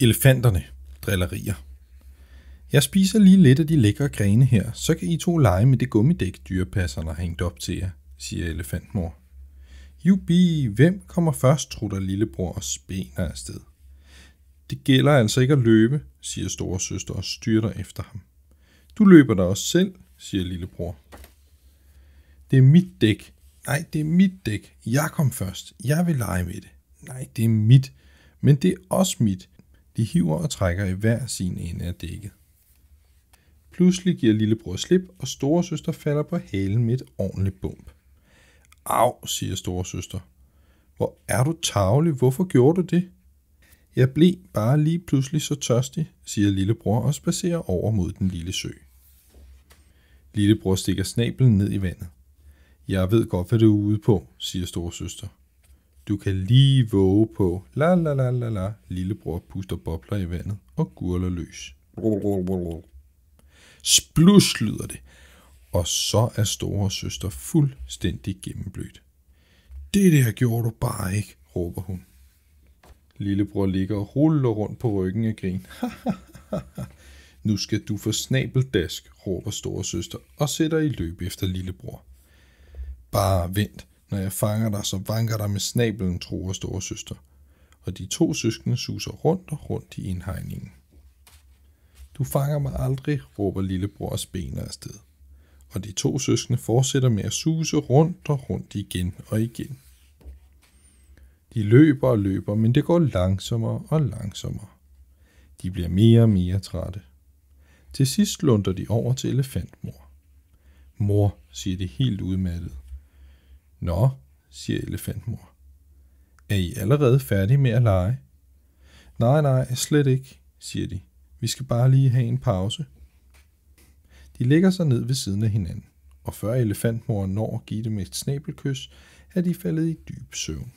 Elefanterne. Drillerier. Jeg spiser lige lidt af de lækre grene her, så kan I to lege med det gummidæk, dyrepasserne har hængt op til jer, siger elefantmor. Jubi, hvem kommer først, trutter lillebror og spæner afsted. Det gælder altså ikke at løbe, siger storesøster og styrter efter ham. Du løber der også selv, siger lillebror. Det er mit dæk. Nej, det er mit dæk. Jeg kom først. Jeg vil lege med det. Nej, det er mit. Men det er også mit. De hiver og trækker i hver sin ende af dækket. Pludselig giver lillebror slip, og storesøster falder på halen med et ordentligt bump. Au, siger storesøster. Hvor er du tavlig, hvorfor gjorde du det? Jeg blev bare lige pludselig så tørstig, siger lillebror og spacerer over mod den lille sø. Lillebror stikker snablen ned i vandet. Jeg ved godt, hvad du er ude på, siger storesøster. Du kan lige våge på, la la la la la, lillebror puster bobler i vandet og gurler løs. Splus lyder det, og så er store søster fuldstændig gennemblødt. Det der gjorde du bare ikke, råber hun. Lillebror ligger og ruller rundt på ryggen af grin. nu skal du få snabeldask, råber store søster og sætter i løb efter lillebror. Bare vent, når jeg fanger dig, så vanker der med snabelen, tror store søster. Og de to søskende suser rundt og rundt i indhegningen. Du fanger mig aldrig, råber lillebror og spener afsted. Og de to søskende fortsætter med at suse rundt og rundt igen og igen. De løber og løber, men det går langsommere og langsommere. De bliver mere og mere trætte. Til sidst lunder de over til elefantmor. Mor, siger de helt udmattet. Nå, siger elefantmor. Er I allerede færdige med at lege? Nej, nej, slet ikke, siger de. Vi skal bare lige have en pause. De ligger sig ned ved siden af hinanden, og før elefantmoren når at give dem et snabelkys, er de faldet i dyb søvn.